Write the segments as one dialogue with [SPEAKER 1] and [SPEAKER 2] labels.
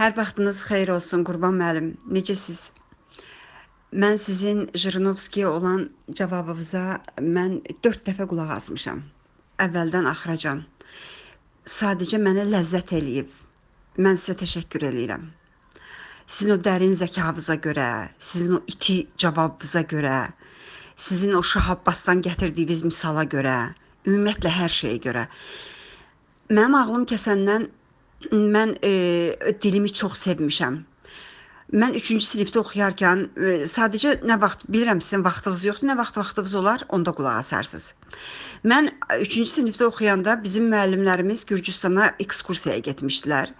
[SPEAKER 1] Hər vaxtınız xeyir olsun Qurban müəllim. Necəsiz? Mən sizin Jirinovskiyə olan cavabınıza mən 4 dəfə qulaq asmışam. Əvvəldən axıracan. Sadəcə mənə ləzzət eləyib. Mən sizə təşəkkür eləyirəm. Sizin o dərin zəkanıza görə, sizin o iti cavabınıza görə, sizin o Şah Abbasdan gətirdiyiniz misala görə, ümumiyyətlə hər şeyə görə mənim ağlım kəsəndən mən e, dilimi çox sevmişəm. Mən 3-cü sinifdə oxuyarkən e, sadəcə nə vaxt bilirəm sizin vaxtınız yoxdur, nə vaxt vaxtınız olar, onda qulaq asarsınız. Mən 3-cü e, sinifdə oxuyanda bizim müəllimlərimiz Gürcüstana ekskursiyaya getmişdilər.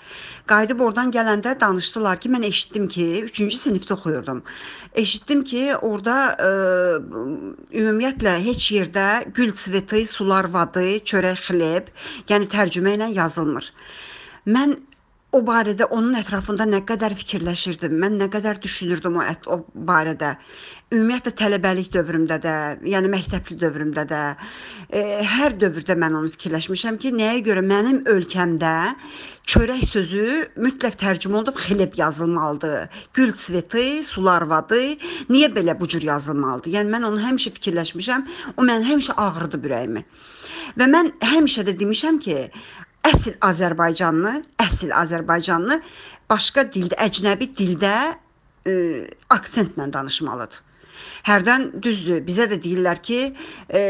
[SPEAKER 1] Qayıdıb oradan gələndə danışdılar ki, mən eşitdim ki, 3-cü sinifdə oxuyurdum. Eşitdim ki, orada e, ümumiyyətlə heç yerdə gül sveti, sular vadı, çörək xleb, yəni tərcümə ilə yazılmır. Mən o barədə onun ətrafında nə qədər fikirləşirdim, mən nə qədər düşünürdüm o, o barədə. Ümumiyyətlə tələbəlik dövrümdə də, yəni məktəbli dövrümdə də, e, hər dövrdə mən onu fikirləşmişəm ki, nəyə görə mənim ölkəmdə çörək sözü mütləq tərcümə olunub xilib yazılmalıdır. Gül sveti, sular vadı, niyə belə bu cür yazılmalıdır? Yəni mən onu həmişə fikirləşmişəm, o mən həmişə ağrıdı ürəyimi. Və mən həmişə də demişəm ki, Əsil Azərbaycanlı, əsil Azərbaycanlı başqa dildə, əcnəbi dildə ə, e, aksentlə danışmalıdır. Hərdən düzdür, bizə də deyirlər ki, e,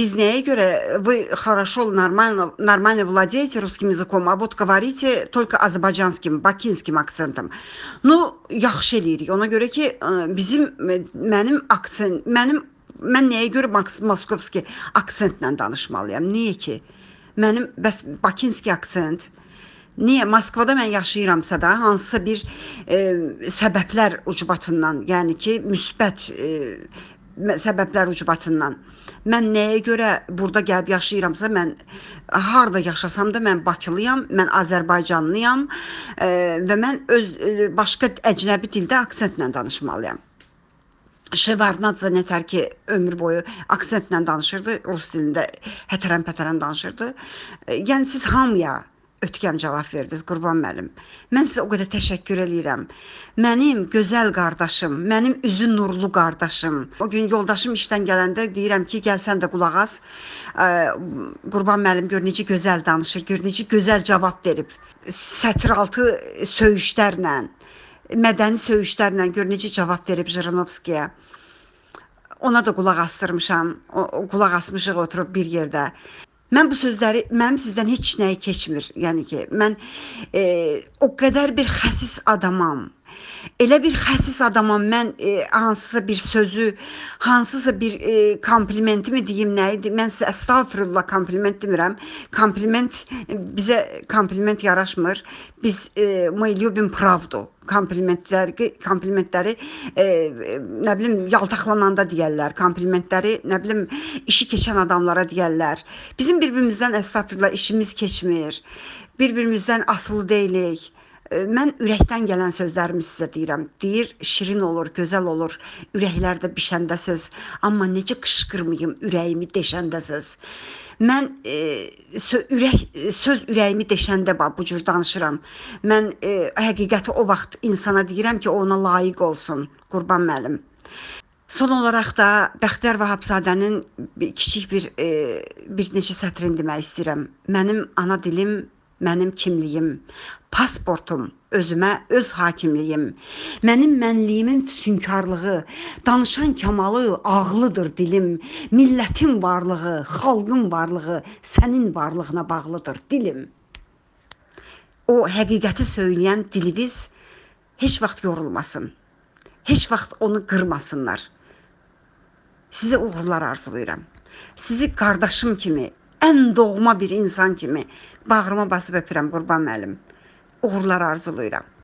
[SPEAKER 1] biz nəyə görə вы хорошо нормально нормально владеете русским языком, а вот говорите только азербайджанским, бакинским акцентом. Ну, yaxşı eləyirik. Ona görə ki, e, bizim e, mənim aksent, mənim mən nəyə görə Moskovski aksentlə danışmalıyam? Niyə ki? Mənim bəs Bakinski aksent Niyə Moskvada mən yaşayıramsa da hansısa bir e, səbəblər ucbatından, yəni ki, müsbət e, səbəblər ucbatından. Mən nəyə görə burada gəlib yaşayıramsa, mən harda yaşasam da mən Bakılıyam, mən Azərbaycanlıyam e, və mən öz e, başqa əcnəbi dildə aksentlə danışmalıyam. Şevarnadze nətər ki, ömür boyu aksentlə danışırdı, rus dilində hətərən-pətərən danışırdı. E, yəni siz hamıya ötkəm cavab verdiniz Qurban müəllim. Mən sizə o qədər təşəkkür eləyirəm. Mənim gözəl qardaşım, mənim üzü nurlu qardaşım. O gün yoldaşım işdən gələndə deyirəm ki, gəlsən də qulaq as. E, qurban müəllim gör necə gözəl danışır, gör necə gözəl cavab verib. Sətiraltı söyüşlərlə mədəni söyüşlərlə gör necə cavab verib Jirinovskiyə. Ona da qulaq asdırmışam. O, o qulaq asmışıq oturub bir yerdə. Mən bu sözləri mənim sizdən heç nəyi keçmir. Yəni ki, mən e, o qədər bir xəsis adamam elə bir xəsis adama mən e, hansısa bir sözü, hansısa bir e, komplimentimi deyim, nə idi? Mən sizə əstəğfirullah kompliment demirəm. Kompliment e, bizə kompliment yaraşmır. Biz e, мы любим правду komplimentləri komplimentləri e, nə bilim yaltaqlananda deyərlər, komplimentləri nə bilim işi keçən adamlara deyərlər. Bizim bir-birimizdən əstəğfirullah işimiz keçmir. Bir-birimizdən asılı deyilik. Mən ürəkdən gələn sözlərimi sizə deyirəm. Deyir, şirin olur, gözəl olur ürəklərdə bişəndə söz. Amma necə qışqırmayım ürəyimi deşəndə söz. Mən e, sö ürək e, söz ürəyimi deşəndə bax bu cür danışıram. Mən e, həqiqəti o vaxt insana deyirəm ki, ona layiq olsun Qurban müəllim. Son olaraq da Bəxtiyar Vahabzadənin kiçik bir e, bir neçə sətrini demək istəyirəm. Mənim ana dilim mənim kimliyim, pasportum, özümə öz hakimliyim, mənim mənliyimin füsunkarlığı, danışan kamalı, ağlıdır dilim, millətin varlığı, xalqın varlığı sənin varlığına bağlıdır dilim. O həqiqəti söyləyən dilimiz heç vaxt yorulmasın. Heç vaxt onu qırmasınlar. Sizə uğurlar arzulayıram. Sizi qardaşım kimi ən doğma bir insan kimi bağrıma basıb öpürəm Qurban müəllim. Uğurlar arzulayıram.